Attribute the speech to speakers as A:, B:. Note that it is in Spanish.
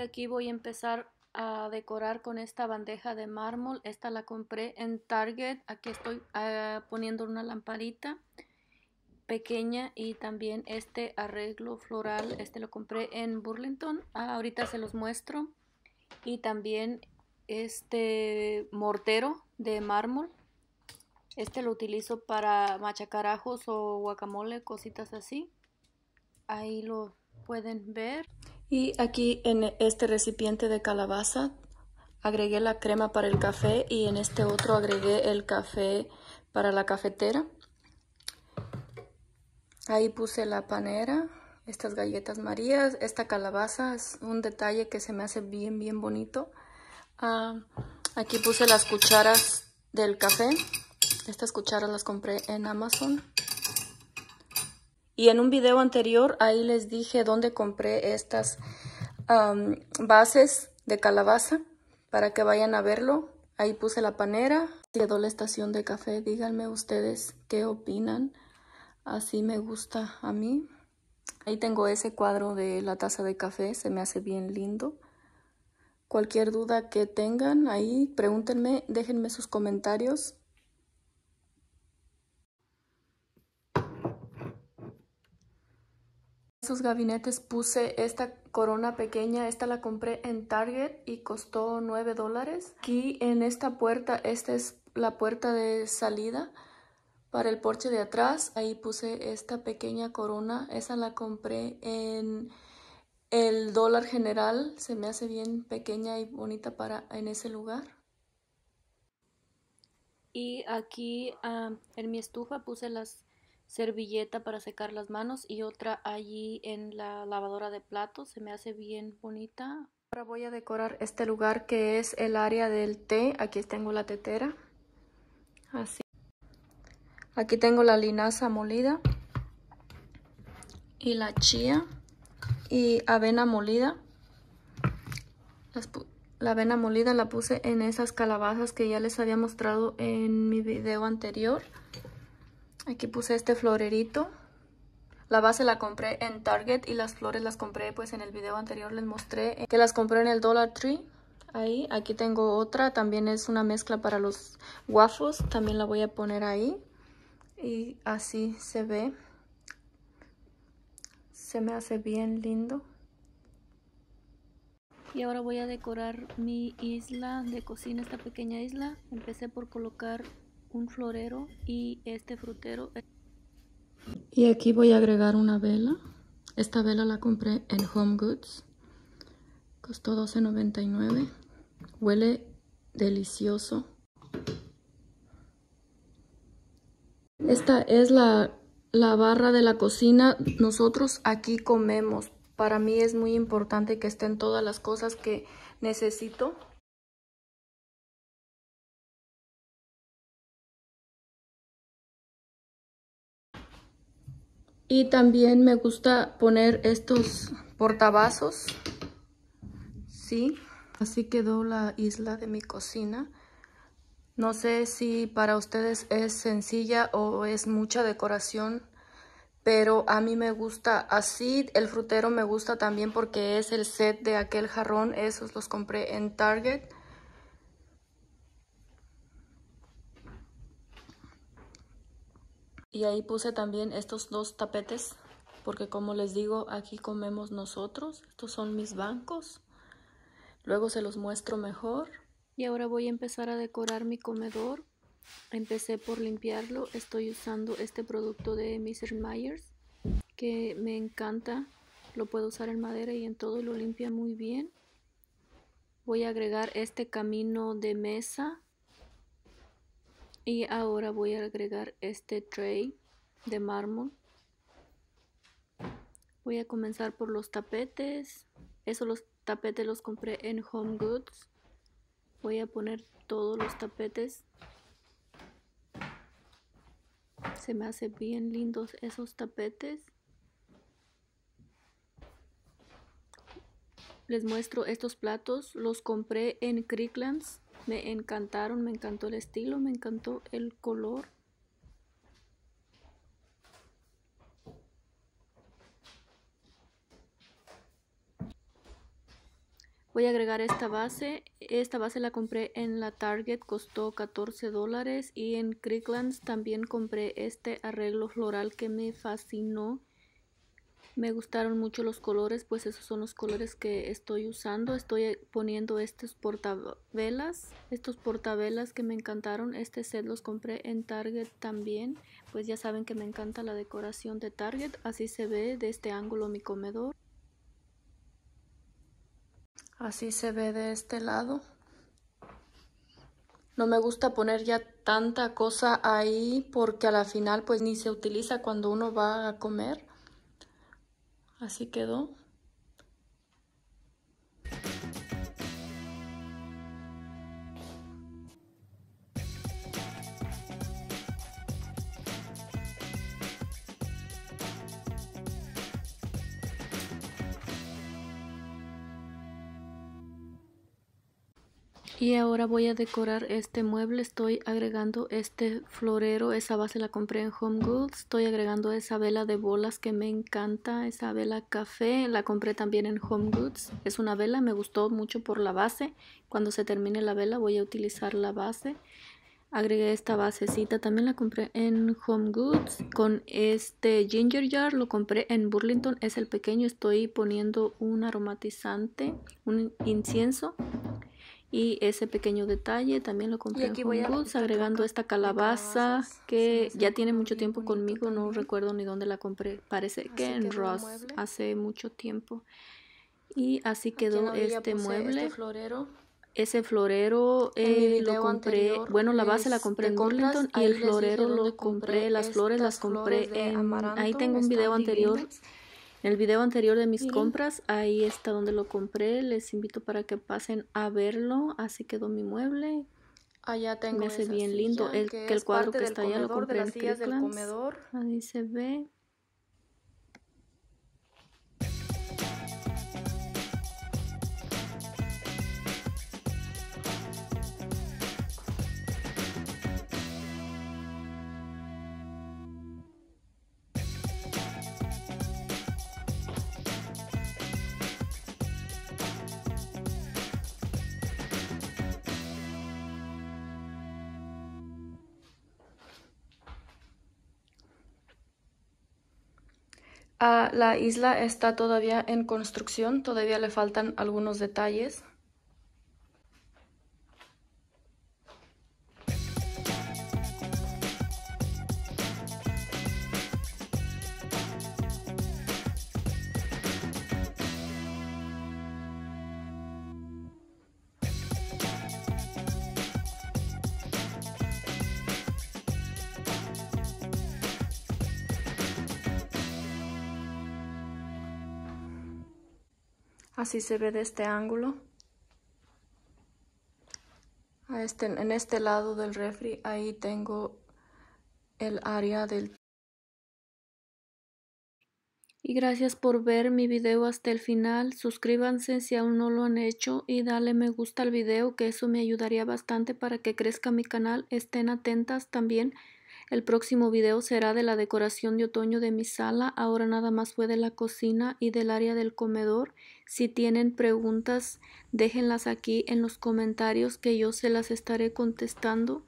A: aquí voy a empezar a decorar con esta bandeja de mármol. Esta la compré en Target. Aquí estoy ah, poniendo una lamparita pequeña y también este arreglo floral. Este lo compré en Burlington. Ah, ahorita se los muestro. Y también este mortero de mármol. Este lo utilizo para machacar ajos o guacamole, cositas así. Ahí lo pueden ver. Y aquí en este recipiente de calabaza agregué la crema para el café y en este otro agregué el café para la cafetera. Ahí puse la panera, estas galletas marías, esta calabaza, es un detalle que se me hace bien, bien bonito. Ah, aquí puse las cucharas del café, estas cucharas las compré en Amazon. Y en un video anterior ahí les dije dónde compré estas bases de calabaza para que vayan a verlo. Ahí puse la panera, quedó la estación de café. Díganme ustedes qué opinan. Así me gusta a mí. Ahí tengo ese cuadro de la taza de café, se me hace bien lindo. Cualquier duda que tengan ahí, pregúntenme, déjenme sus comentarios. esos gabinetes puse esta corona pequeña. Esta la compré en Target y costó 9 dólares. Aquí en esta puerta, esta es la puerta de salida para el porche de atrás. Ahí puse esta pequeña corona. Esa la compré en el dólar general. Se me hace bien pequeña y bonita para en ese lugar. Y aquí ah, en mi estufa puse las servilleta para secar las manos y otra allí en la lavadora de platos. Se me hace bien bonita. Ahora voy a decorar este lugar que es el área del té. Aquí tengo la tetera. Así. Aquí tengo la linaza molida y la chía y avena molida. la avena molida la puse en esas calabazas que ya les había mostrado en mi video anterior. Aquí puse este florerito. La base la compré en Target y las flores las compré pues en el video anterior les mostré que las compré en el Dollar Tree. Ahí, aquí tengo otra, también es una mezcla para los waffles, también la voy a poner ahí. Y así se ve. Se me hace bien lindo. Y ahora voy a decorar mi isla de cocina, esta pequeña isla. Empecé por colocar un florero y este frutero. Y aquí voy a agregar una vela. Esta vela la compré en Home Goods. Costó $12.99. Huele delicioso. Esta es la, la barra de la cocina. Nosotros aquí comemos. Para mí es muy importante que estén todas las cosas que necesito. Y también me gusta poner estos portavasos. ¿Sí? Así quedó la isla de mi cocina. No sé si para ustedes es sencilla o es mucha decoración, pero a mí me gusta así. El frutero me gusta también porque es el set de aquel jarrón. Esos los compré en Target. y ahí puse también estos dos tapetes porque como les digo aquí comemos nosotros estos son mis bancos luego se los muestro mejor y ahora voy a empezar a decorar mi comedor empecé por limpiarlo estoy usando este producto de Mr. Myers que me encanta lo puedo usar en madera y en todo lo limpia muy bien voy a agregar este camino de mesa y ahora voy a agregar este tray de mármol voy a comenzar por los tapetes esos los tapetes los compré en Home Goods voy a poner todos los tapetes se me hacen bien lindos esos tapetes les muestro estos platos los compré en Cricklands me encantaron, me encantó el estilo, me encantó el color. Voy a agregar esta base. Esta base la compré en la Target, costó 14 dólares. Y en Creeklands también compré este arreglo floral que me fascinó. Me gustaron mucho los colores, pues esos son los colores que estoy usando. Estoy eh, poniendo estos portavelas, estos portavelas que me encantaron. Este set los compré en Target también, pues ya saben que me encanta la decoración de Target. Así se ve de este ángulo mi comedor. Así se ve de este lado. No me gusta poner ya tanta cosa ahí porque a la final pues ni se utiliza cuando uno va a comer. Así quedó. Y ahora voy a decorar este mueble, estoy agregando este florero, esa base la compré en Home Goods, estoy agregando esa vela de bolas que me encanta, esa vela café, la compré también en Home Goods, es una vela, me gustó mucho por la base, cuando se termine la vela voy a utilizar la base, agregué esta basecita, también la compré en Home Goods, con este ginger jar lo compré en Burlington, es el pequeño, estoy poniendo un aromatizante, un incienso y ese pequeño detalle también lo compré en Home agregando esta calabaza que ya tiene mucho tiempo conmigo, no recuerdo ni dónde la compré, parece que en Ross hace mucho tiempo. Y así quedó este, este mueble. florero. Ese florero eh, lo compré, bueno la base la compré en Burlington y el florero lo compré, las flores las compré en, ahí tengo un video anterior. En el video anterior de mis compras, ahí está donde lo compré. Les invito para que pasen a verlo. Así quedó mi mueble. Allá tengo Me hace bien lindo. El, que el cuadro que está allá lo compré en comedor. Ahí se ve. Ah, la isla está todavía en construcción, todavía le faltan algunos detalles. si se ve de este ángulo. Este, en este lado del refri, ahí tengo el área del... Y gracias por ver mi video hasta el final. Suscríbanse si aún no lo han hecho y dale me gusta al video que eso me ayudaría bastante para que crezca mi canal. Estén atentas también. El próximo video será de la decoración de otoño de mi sala. Ahora nada más fue de la cocina y del área del comedor. Si tienen preguntas, déjenlas aquí en los comentarios que yo se las estaré contestando.